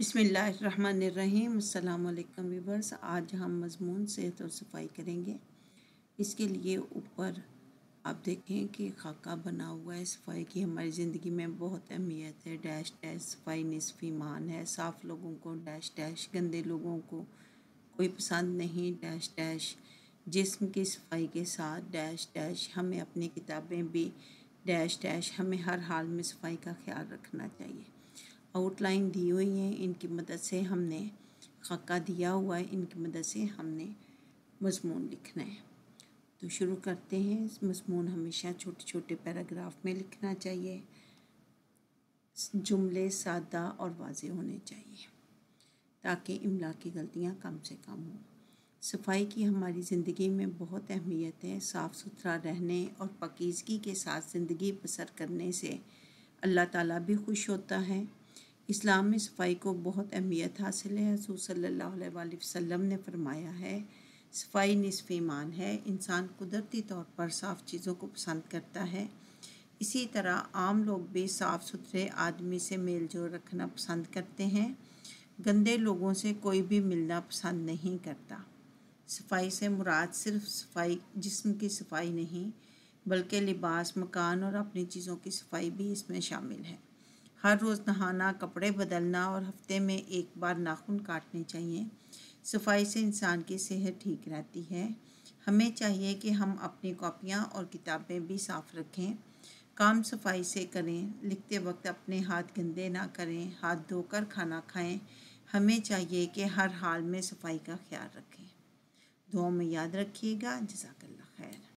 अस्सलाम अल्लाम वीवर्स आज हम मजमून सेहत और सफाई करेंगे इसके लिए ऊपर आप देखें कि खाका बना हुआ है सफाई की हमारी ज़िंदगी में बहुत अहमियत है डैश डैश सफाई नसफ ईमान है साफ़ लोगों को डैश डैश गंदे लोगों को कोई पसंद नहीं डैश डैश जिस्म की सफाई के साथ डैश डैश हमें अपनी किताबें भी डैश डैश हमें हर हाल में सफाई का ख्याल रखना चाहिए आउटलाइन दी हुई हैं इनकी मदद से हमने खाका दिया हुआ है इनकी मदद से हमने मजमून लिखना है तो शुरू करते हैं मजमून हमेशा छोटे छोटे पैराग्राफ में लिखना चाहिए जुमले सादा और वाज होने चाहिए ताकि इमला की गलतियाँ कम से कम हों सफाई की हमारी ज़िंदगी में बहुत अहमियत है साफ़ सुथरा रहने और पकीज़गी के साथ ज़िंदगी बसर करने से अल्लाह ताला भी खुश होता है इस्लाम में सफाई को बहुत अहमियत हासिल है हसूल सल्ला वसम ने फरमाया है सफाई नसफ़ ईमान है इंसान कुदरती तौर पर साफ़ चीज़ों को पसंद करता है इसी तरह आम लोग भी साफ़ सुथरे आदमी से मेल जोल रखना पसंद करते हैं गंदे लोगों से कोई भी मिलना पसंद नहीं करता सफाई से मुराद सिर्फ सफाई जिस्म की सफाई नहीं बल्कि लिबास मकान और अपनी चीज़ों की सफाई भी इसमें शामिल है हर रोज़ नहाना कपड़े बदलना और हफ्ते में एक बार नाखून काटने चाहिए सफाई से इंसान की सेहत ठीक रहती है हमें चाहिए कि हम अपनी कॉपियाँ और किताबें भी साफ़ रखें काम सफाई से करें लिखते वक्त अपने हाथ गंदे ना करें हाथ धोकर खाना खाएं हमें चाहिए कि हर हाल में सफाई का ख्याल रखें दुआ में याद रखिएगा जजाकल्ला खैर